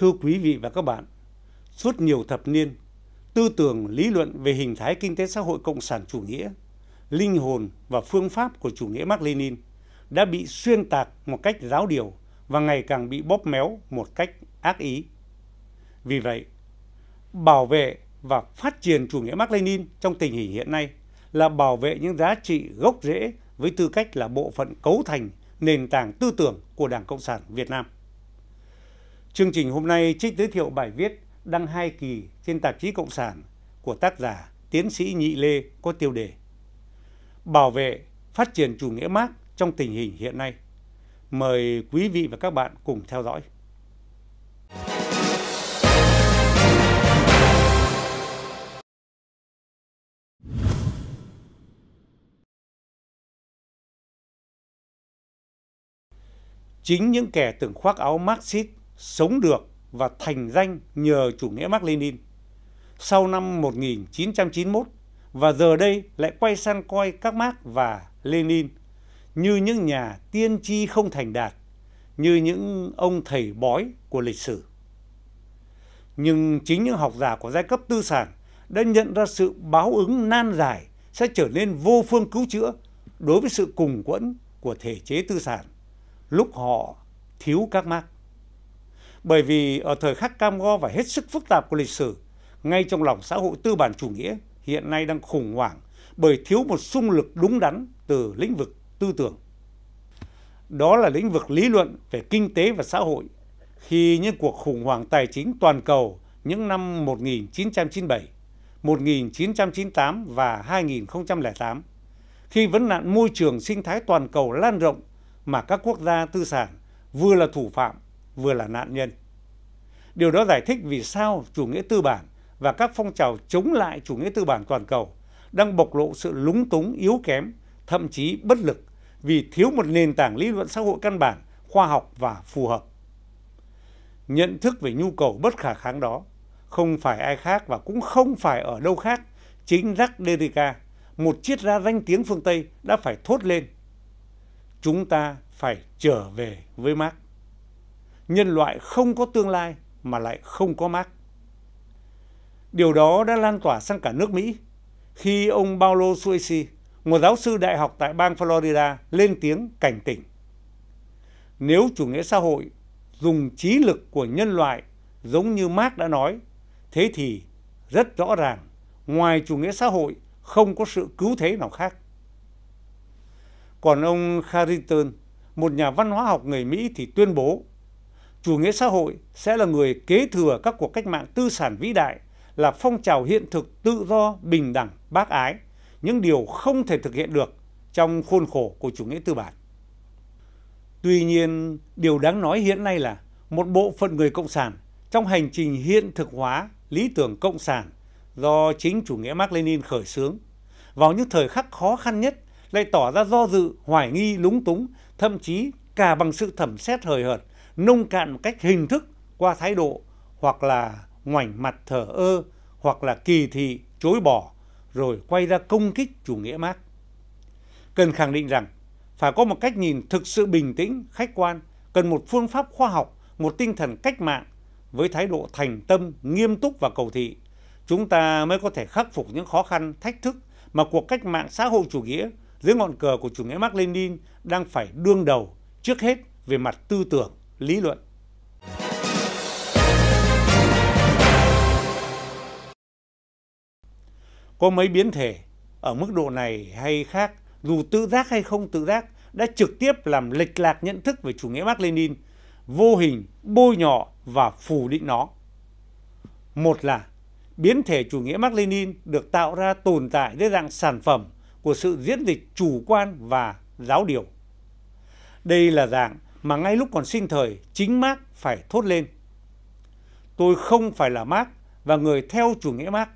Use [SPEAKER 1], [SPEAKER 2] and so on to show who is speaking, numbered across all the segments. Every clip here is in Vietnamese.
[SPEAKER 1] thưa quý vị và các bạn suốt nhiều thập niên tư tưởng lý luận về hình thái kinh tế xã hội cộng sản chủ nghĩa linh hồn và phương pháp của chủ nghĩa mark lenin đã bị xuyên tạc một cách giáo điều và ngày càng bị bóp méo một cách ác ý vì vậy bảo vệ và phát triển chủ nghĩa mark lenin trong tình hình hiện nay là bảo vệ những giá trị gốc rễ với tư cách là bộ phận cấu thành nền tảng tư tưởng của đảng cộng sản việt nam chương trình hôm nay trích giới thiệu bài viết đăng hai kỳ trên tạp chí cộng sản của tác giả tiến sĩ nhị lê có tiêu đề bảo vệ phát triển chủ nghĩa mark trong tình hình hiện nay mời quý vị và các bạn cùng theo dõi chính những kẻ từng khoác áo marxist sống được và thành danh nhờ chủ nghĩa mark lenin sau năm 1991 và giờ đây lại quay sang coi các Marx và Lenin như những nhà tiên tri không thành đạt, như những ông thầy bói của lịch sử. Nhưng chính những học giả của giai cấp tư sản đã nhận ra sự báo ứng nan giải sẽ trở nên vô phương cứu chữa đối với sự cùng quẫn của thể chế tư sản lúc họ thiếu các Marx bởi vì ở thời khắc cam go và hết sức phức tạp của lịch sử ngay trong lòng xã hội tư bản chủ nghĩa hiện nay đang khủng hoảng bởi thiếu một sung lực đúng đắn từ lĩnh vực tư tưởng đó là lĩnh vực lý luận về kinh tế và xã hội khi những cuộc khủng hoảng tài chính toàn cầu những năm 1997, 1998 và 2008, khi vấn nạn môi trường sinh thái toàn cầu lan rộng mà các quốc gia tư sản vừa là thủ phạm vừa là nạn nhân điều đó giải thích vì sao chủ nghĩa tư bản và các phong trào chống lại chủ nghĩa tư bản toàn cầu đang bộc lộ sự lúng túng yếu kém thậm chí bất lực vì thiếu một nền tảng lý luận xã hội căn bản khoa học và phù hợp nhận thức về nhu cầu bất khả kháng đó không phải ai khác và cũng không phải ở đâu khác chính Jack Derrida một triết gia danh tiếng phương Tây đã phải thốt lên chúng ta phải trở về với Marx nhân loại không có tương lai mà lại không có mark điều đó đã lan tỏa sang cả nước mỹ khi ông paulo suisi một giáo sư đại học tại bang florida lên tiếng cảnh tỉnh nếu chủ nghĩa xã hội dùng trí lực của nhân loại giống như mark đã nói thế thì rất rõ ràng ngoài chủ nghĩa xã hội không có sự cứu thế nào khác còn ông Cariton, một nhà văn hóa học người Mỹ thì tuyên bố chủ nghĩa xã hội sẽ là người kế thừa các cuộc cách mạng tư sản vĩ đại là phong trào hiện thực tự do bình đẳng bác ái những điều không thể thực hiện được trong khuôn khổ của chủ nghĩa tư bản tuy nhiên điều đáng nói hiện nay là một bộ phận người cộng sản trong hành trình hiện thực hóa lý tưởng cộng sản do chính chủ nghĩa mark lenin khởi xướng vào những thời khắc khó khăn nhất lại tỏ ra do dự hoài nghi lúng túng thậm chí cả bằng sự thẩm xét hời hợt nông cạn một cách hình thức qua thái độ hoặc là ngoảnh mặt thở ơ hoặc là kỳ thị chối bỏ rồi quay ra công kích chủ nghĩa mác cần khẳng định rằng phải có một cách nhìn thực sự bình tĩnh khách quan cần một phương pháp khoa học một tinh thần cách mạng với thái độ thành tâm nghiêm túc và cầu thị chúng ta mới có thể khắc phục những khó khăn thách thức mà cuộc cách mạng xã hội chủ nghĩa dưới ngọn cờ của chủ nghĩa Mác Lenin đang phải đương đầu trước hết về mặt tư tưởng lý luận có mấy biến thể ở mức độ này hay khác dù tự giác hay không tự giác đã trực tiếp làm lệch lạc nhận thức về chủ nghĩa Mark Lenin, vô hình, bôi nhọ và phủ định nó. Một là biến thể chủ nghĩa Mark Lenin được tạo ra tồn tại dưới dạng sản phẩm của sự diễn dịch chủ quan và giáo điều. Đây là dạng mà ngay lúc còn sinh thời chính mark phải thốt lên tôi không phải là mark và người theo chủ nghĩa mark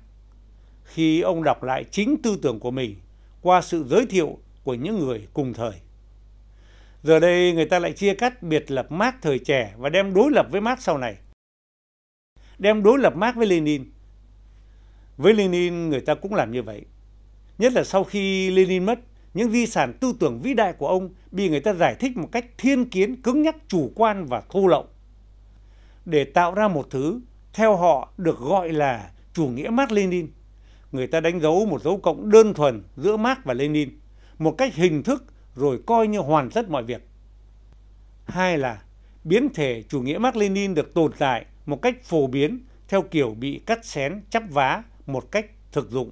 [SPEAKER 1] khi ông đọc lại chính tư tưởng của mình qua sự giới thiệu của những người cùng thời giờ đây người ta lại chia cắt biệt lập mark thời trẻ và đem đối lập với mark sau này đem đối lập mark với lenin với lenin người ta cũng làm như vậy nhất là sau khi lenin mất những di sản tư tưởng vĩ đại của ông bị người ta giải thích một cách thiên kiến cứng nhắc chủ quan và thô lậu để tạo ra một thứ theo họ được gọi là chủ nghĩa mark lenin người ta đánh dấu một dấu cộng đơn thuần giữa mark và lenin một cách hình thức rồi coi như hoàn tất mọi việc hai là biến thể chủ nghĩa mark lenin được tồn tại một cách phổ biến theo kiểu bị cắt xén chắp vá một cách thực dụng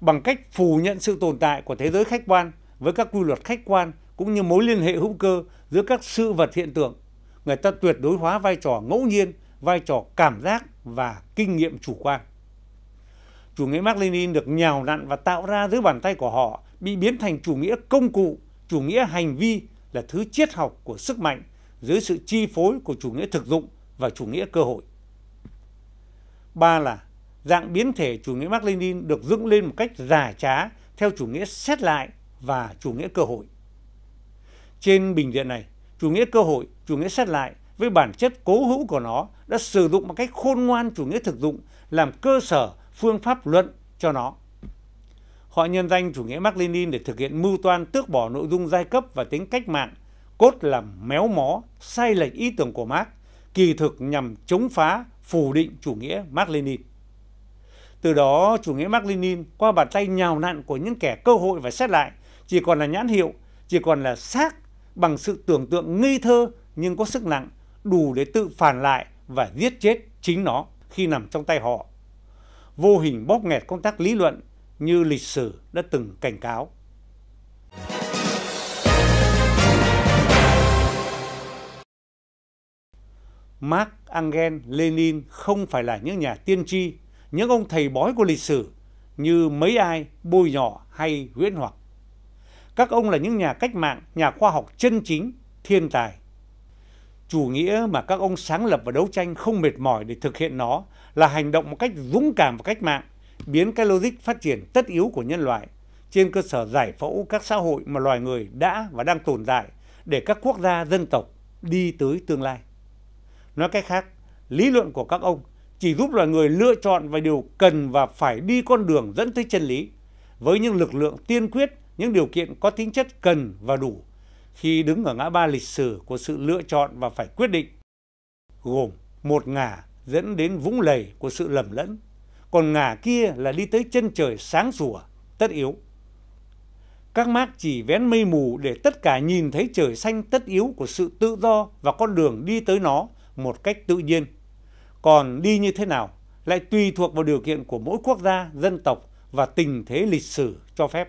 [SPEAKER 1] bằng cách phủ nhận sự tồn tại của thế giới khách quan với các quy luật khách quan cũng như mối liên hệ hữu cơ giữa các sự vật hiện tượng người ta tuyệt đối hóa vai trò ngẫu nhiên vai trò cảm giác và kinh nghiệm chủ quan chủ nghĩa mark lenin được nhào nặn và tạo ra dưới bàn tay của họ bị biến thành chủ nghĩa công cụ chủ nghĩa hành vi là thứ triết học của sức mạnh dưới sự chi phối của chủ nghĩa thực dụng và chủ nghĩa cơ hội ba là dạng biến thể chủ nghĩa mark lenin được dựng lên một cách giả trá theo chủ nghĩa xét lại và chủ nghĩa cơ hội trên bình diện này chủ nghĩa cơ hội chủ nghĩa xét lại với bản chất cố hữu của nó đã sử dụng một cách khôn ngoan chủ nghĩa thực dụng làm cơ sở phương pháp luận cho nó họ nhân danh chủ nghĩa mark lenin để thực hiện mưu toan tước bỏ nội dung giai cấp và tính cách mạng cốt làm méo mó sai lệch ý tưởng của marx kỳ thực nhằm chống phá phủ định chủ nghĩa mark lenin từ đó chủ nghĩa mark lenin qua bàn tay nhào nặn của những kẻ cơ hội và xét lại chỉ còn là nhãn hiệu chỉ còn là xác bằng sự tưởng tượng ngây thơ nhưng có sức nặng đủ để tự phản lại và giết chết chính nó khi nằm trong tay họ vô hình bóp nghẹt công tác lý luận như lịch sử đã từng cảnh cáo Marx, Engel, Lenin không phải là những nhà tiên tri những ông thầy bói của lịch sử như mấy ai bôi nhỏ hay Nguyễn hoặc các ông là những nhà cách mạng nhà khoa học chân chính thiên tài chủ nghĩa mà các ông sáng lập và đấu tranh không mệt mỏi để thực hiện nó là hành động một cách dũng cảm và cách mạng biến cái logic phát triển tất yếu của nhân loại trên cơ sở giải phẫu các xã hội mà loài người đã và đang tồn tại để các quốc gia dân tộc đi tới tương lai nói cách khác lý luận của các ông chỉ giúp loài người lựa chọn và điều cần và phải đi con đường dẫn tới chân lý với những lực lượng tiên quyết những điều kiện có tính chất cần và đủ khi đứng ở ngã ba lịch sử của sự lựa chọn và phải quyết định gồm một ngả dẫn đến vũng lầy của sự lầm lẫn còn ngả kia là đi tới chân trời sáng sủa tất yếu các mác chỉ vén mây mù để tất cả nhìn thấy trời xanh tất yếu của sự tự do và con đường đi tới nó một cách tự nhiên còn đi như thế nào lại tùy thuộc vào điều kiện của mỗi quốc gia dân tộc và tình thế lịch sử cho phép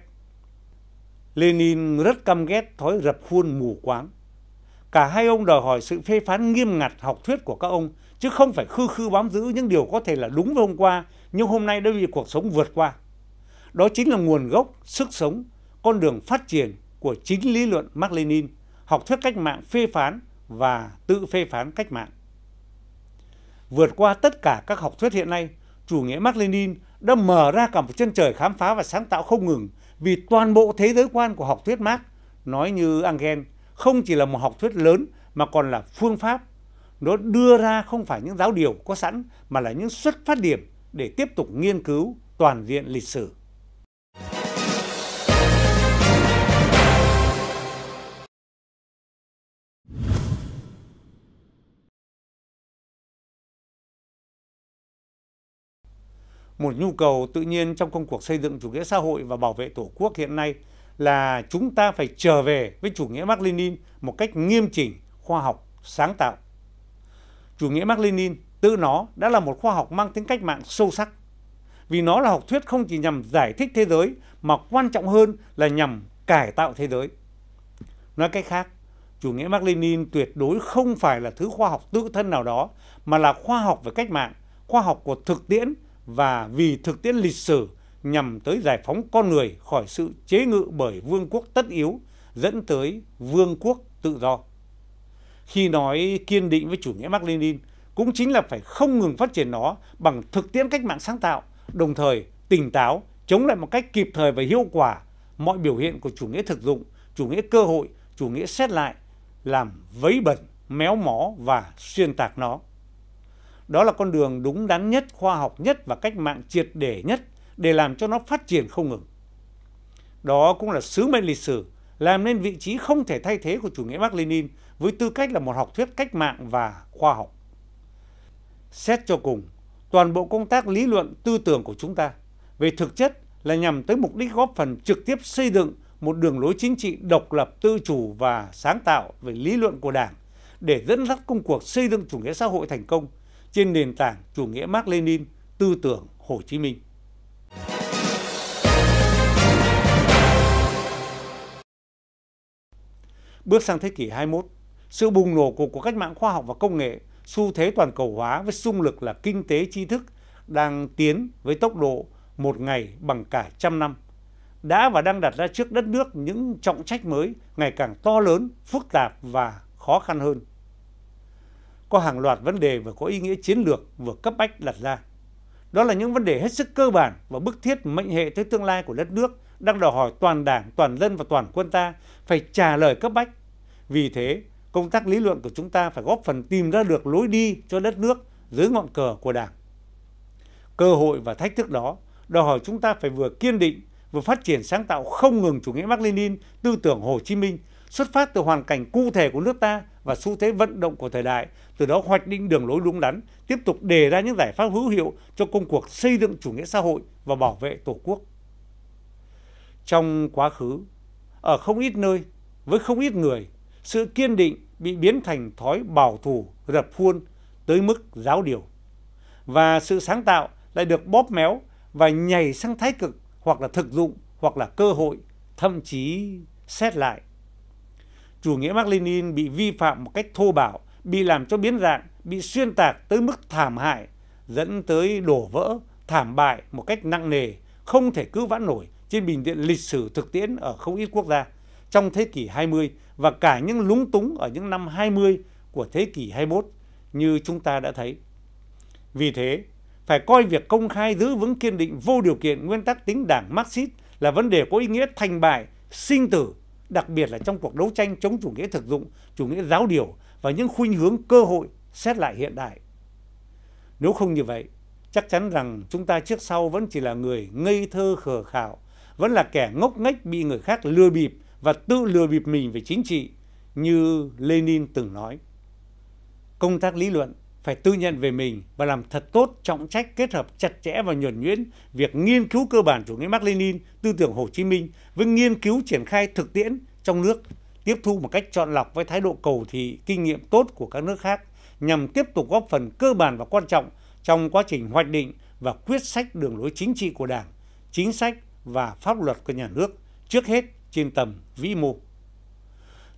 [SPEAKER 1] lenin rất căm ghét thói rập khuôn mù quáng cả hai ông đòi hỏi sự phê phán nghiêm ngặt học thuyết của các ông chứ không phải khư khư bám giữ những điều có thể là đúng với hôm qua nhưng hôm nay đã bị cuộc sống vượt qua đó chính là nguồn gốc sức sống con đường phát triển của chính lý luận mark lenin học thuyết cách mạng phê phán và tự phê phán cách mạng vượt qua tất cả các học thuyết hiện nay chủ nghĩa mark lenin đã mở ra cả một chân trời khám phá và sáng tạo không ngừng vì toàn bộ thế giới quan của học thuyết mark nói như engel không chỉ là một học thuyết lớn mà còn là phương pháp nó đưa ra không phải những giáo điều có sẵn mà là những xuất phát điểm để tiếp tục nghiên cứu toàn diện lịch sử một nhu cầu tự nhiên trong công cuộc xây dựng chủ nghĩa xã hội và bảo vệ tổ quốc hiện nay là chúng ta phải trở về với chủ nghĩa mark lenin một cách nghiêm chỉnh khoa học sáng tạo chủ nghĩa mark lenin tự nó đã là một khoa học mang tính cách mạng sâu sắc vì nó là học thuyết không chỉ nhằm giải thích thế giới mà quan trọng hơn là nhằm cải tạo thế giới nói cách khác chủ nghĩa mark lenin tuyệt đối không phải là thứ khoa học tự thân nào đó mà là khoa học về cách mạng khoa học của thực tiễn và vì thực tiễn lịch sử nhằm tới giải phóng con người khỏi sự chế ngự bởi vương quốc tất yếu dẫn tới vương quốc tự do. Khi nói kiên định với chủ nghĩa Mác Lenin cũng chính là phải không ngừng phát triển nó bằng thực tiễn cách mạng sáng tạo, đồng thời tỉnh táo, chống lại một cách kịp thời và hiệu quả mọi biểu hiện của chủ nghĩa thực dụng, chủ nghĩa cơ hội, chủ nghĩa xét lại, làm vấy bẩn, méo mó và xuyên tạc nó đó là con đường đúng đắn nhất khoa học nhất và cách mạng triệt để nhất để làm cho nó phát triển không ngừng đó cũng là sứ mệnh lịch sử làm nên vị trí không thể thay thế của chủ nghĩa Mark Lenin với tư cách là một học thuyết cách mạng và khoa học. Xét cho cùng, toàn bộ công tác lý luận tư tưởng của chúng ta về thực chất là nhằm tới mục đích góp phần trực tiếp xây dựng một đường lối chính trị độc lập, tự chủ và sáng tạo về lý luận của Đảng để dẫn dắt công cuộc xây dựng chủ nghĩa xã hội thành công – trên nền tảng chủ nghĩa mark lenin tư tưởng hồ chí minh Bước sang thế kỷ 21, sự bùng nổ của cuộc cách mạng khoa học và công nghệ, xu thế toàn cầu hóa với xung lực là kinh tế tri thức đang tiến với tốc độ một ngày bằng cả trăm năm, đã và đang đặt ra trước đất nước những trọng trách mới ngày càng to lớn, phức tạp và khó khăn hơn có hàng loạt vấn đề vừa có ý nghĩa chiến lược vừa cấp bách đặt ra đó là những vấn đề hết sức cơ bản và bức thiết mệnh hệ tới tương lai của đất nước đang đòi hỏi toàn đảng toàn dân và toàn quân ta phải trả lời cấp bách vì thế công tác lý luận của chúng ta phải góp phần tìm ra được lối đi cho đất nước dưới ngọn cờ của đảng cơ hội và thách thức đó đòi hỏi chúng ta phải vừa kiên định vừa phát triển sáng tạo không ngừng chủ nghĩa Mác Lênin, tư tưởng Hồ Chí Minh xuất phát từ hoàn cảnh cụ thể của nước ta và xu thế vận động của thời đại từ đó hoạch định đường lối đúng đắn tiếp tục đề ra những giải pháp hữu hiệu cho công cuộc xây dựng chủ nghĩa xã hội và bảo vệ tổ quốc trong quá khứ ở không ít nơi với không ít người sự kiên định bị biến thành thói bảo thủ rập khuôn tới mức giáo điều và sự sáng tạo lại được bóp méo và nhảy sang thái cực hoặc là thực dụng hoặc là cơ hội thậm chí xét lại chủ nghĩa mark lenin bị vi phạm một cách thô bạo bị làm cho biến dạng bị xuyên tạc tới mức thảm hại dẫn tới đổ vỡ thảm bại một cách nặng nề không thể cứu vãn nổi trên bình diện lịch sử thực tiễn ở không ít quốc gia trong thế kỷ 20 và cả những lúng túng ở những năm 20 của thế kỷ 21 như chúng ta đã thấy. Vì thế, phải coi việc công khai giữ vững kiên định vô điều kiện nguyên tắc tính đảng Marxist là vấn đề có ý nghĩa thành bại, sinh tử đặc biệt là trong cuộc đấu tranh chống chủ nghĩa thực dụng chủ nghĩa giáo điều và những khuynh hướng cơ hội xét lại hiện đại nếu không như vậy chắc chắn rằng chúng ta trước sau vẫn chỉ là người ngây thơ khờ khạo vẫn là kẻ ngốc nghếch bị người khác lừa bịp và tự lừa bịp mình về chính trị như lenin từng nói công tác lý luận phải tự nhận về mình và làm thật tốt trọng trách kết hợp chặt chẽ và nhuẩn nhuyễn việc nghiên cứu cơ bản chủ nghĩa Mác Lenin tư tưởng Hồ Chí Minh với nghiên cứu triển khai thực tiễn trong nước, tiếp thu một cách chọn lọc với thái độ cầu thị kinh nghiệm tốt của các nước khác nhằm tiếp tục góp phần cơ bản và quan trọng trong quá trình hoạch định và quyết sách đường lối chính trị của Đảng, chính sách và pháp luật của nhà nước, trước hết trên tầm vĩ mô.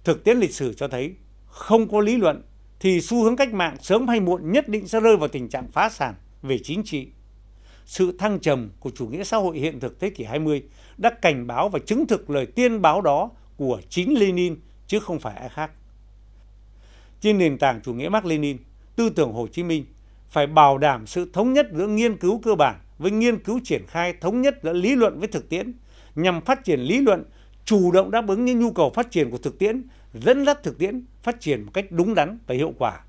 [SPEAKER 1] Thực tiễn lịch sử cho thấy không có lý luận thì xu hướng cách mạng sớm hay muộn nhất định sẽ rơi vào tình trạng phá sản về chính trị sự thăng trầm của chủ nghĩa xã hội hiện thực thế kỷ 20 đã cảnh báo và chứng thực lời tiên báo đó của chính Lenin chứ không phải ai khác. Trên nền tảng chủ nghĩa Mark Lenin, tư tưởng Hồ Chí Minh phải bảo đảm sự thống nhất giữa nghiên cứu cơ bản với nghiên cứu triển khai thống nhất giữa lý luận với thực tiễn nhằm phát triển lý luận chủ động đáp ứng những nhu cầu phát triển của thực tiễn dẫn dắt thực tiễn phát triển một cách đúng đắn và hiệu quả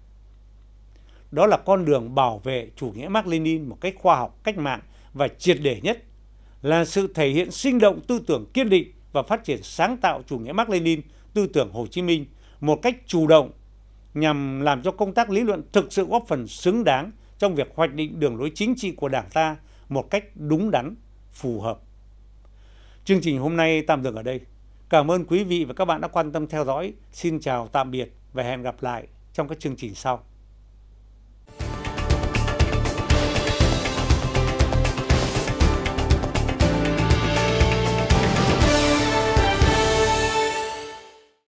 [SPEAKER 1] đó là con đường bảo vệ chủ nghĩa mark lenin một cách khoa học cách mạng và triệt để nhất là sự thể hiện sinh động tư tưởng kiên định và phát triển sáng tạo chủ nghĩa mark lenin tư tưởng hồ chí minh một cách chủ động nhằm làm cho công tác lý luận thực sự góp phần xứng đáng trong việc hoạch định đường lối chính trị của đảng ta một cách đúng đắn phù hợp chương trình hôm nay tạm dừng ở đây cảm ơn quý vị và các bạn đã quan tâm theo dõi xin chào tạm biệt và hẹn gặp lại trong các chương trình sau